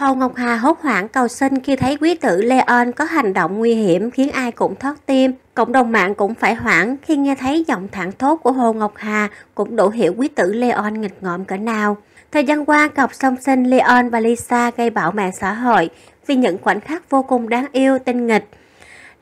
Hồ Ngọc Hà hốt hoảng cầu xin khi thấy quý tử Leon có hành động nguy hiểm khiến ai cũng thoát tim. Cộng đồng mạng cũng phải hoảng khi nghe thấy giọng thẳng thốt của Hồ Ngọc Hà cũng đủ hiểu quý tử Leon nghịch ngợm cỡ nào. Thời gian qua, cặp song sinh Leon và Lisa gây bão mạng xã hội vì những khoảnh khắc vô cùng đáng yêu, tinh nghịch.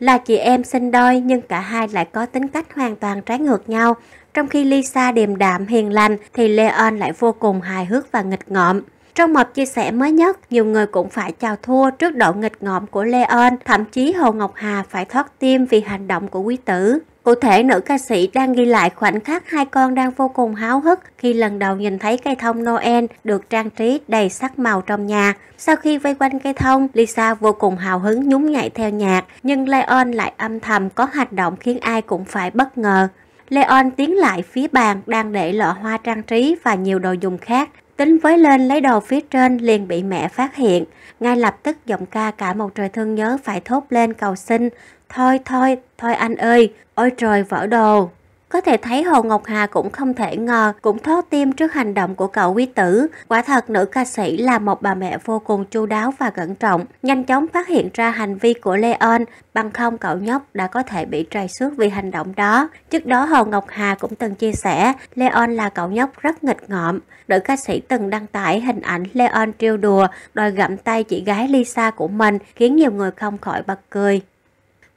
Là chị em sinh đôi nhưng cả hai lại có tính cách hoàn toàn trái ngược nhau. Trong khi Lisa điềm đạm, hiền lành thì Leon lại vô cùng hài hước và nghịch ngợm. Trong một chia sẻ mới nhất, nhiều người cũng phải chào thua trước độ nghịch ngợm của Leon, thậm chí Hồ Ngọc Hà phải thoát tim vì hành động của quý tử. Cụ thể, nữ ca sĩ đang ghi lại khoảnh khắc hai con đang vô cùng háo hức khi lần đầu nhìn thấy cây thông Noel được trang trí đầy sắc màu trong nhà. Sau khi vây quanh cây thông, Lisa vô cùng hào hứng nhún nhảy theo nhạc, nhưng Leon lại âm thầm có hành động khiến ai cũng phải bất ngờ. Leon tiến lại phía bàn đang để lọ hoa trang trí và nhiều đồ dùng khác. Tính với lên lấy đồ phía trên liền bị mẹ phát hiện. Ngay lập tức giọng ca cả một trời thương nhớ phải thốt lên cầu xin. Thôi thôi, thôi anh ơi, ôi trời vỡ đồ. Có thể thấy Hồ Ngọc Hà cũng không thể ngờ, cũng thót tim trước hành động của cậu quý tử. Quả thật nữ ca sĩ là một bà mẹ vô cùng chu đáo và cẩn trọng, nhanh chóng phát hiện ra hành vi của Leon, bằng không cậu nhóc đã có thể bị trầy xước vì hành động đó. Trước đó Hồ Ngọc Hà cũng từng chia sẻ, Leon là cậu nhóc rất nghịch ngợm. Nữ ca sĩ từng đăng tải hình ảnh Leon trêu đùa, đòi gặm tay chị gái Lisa của mình, khiến nhiều người không khỏi bật cười.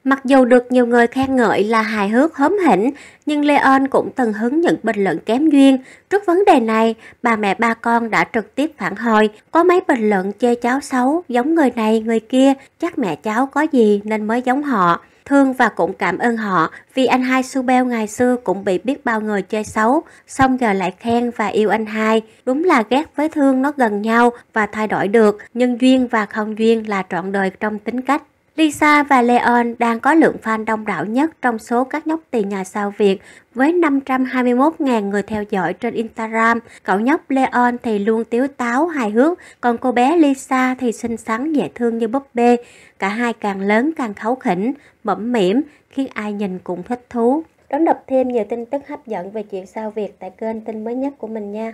Mặc dù được nhiều người khen ngợi là hài hước hóm hỉnh, nhưng Leon cũng từng hứng những bình luận kém duyên. Trước vấn đề này, bà mẹ ba con đã trực tiếp phản hồi, có mấy bình luận chê cháu xấu, giống người này người kia, chắc mẹ cháu có gì nên mới giống họ. Thương và cũng cảm ơn họ vì anh hai Su ngày xưa cũng bị biết bao người chơi xấu, xong giờ lại khen và yêu anh hai. Đúng là ghét với thương nó gần nhau và thay đổi được, nhưng duyên và không duyên là trọn đời trong tính cách. Lisa và Leon đang có lượng fan đông đảo nhất trong số các nhóc tiền nhà sao Việt với 521.000 người theo dõi trên Instagram. Cậu nhóc Leon thì luôn tiếu táo, hài hước, còn cô bé Lisa thì xinh xắn, dễ thương như búp bê. Cả hai càng lớn càng kháu khỉnh, bẩm mỉm, khiến ai nhìn cũng thích thú. Đón đọc thêm nhiều tin tức hấp dẫn về chuyện sao Việt tại kênh tin mới nhất của mình nha.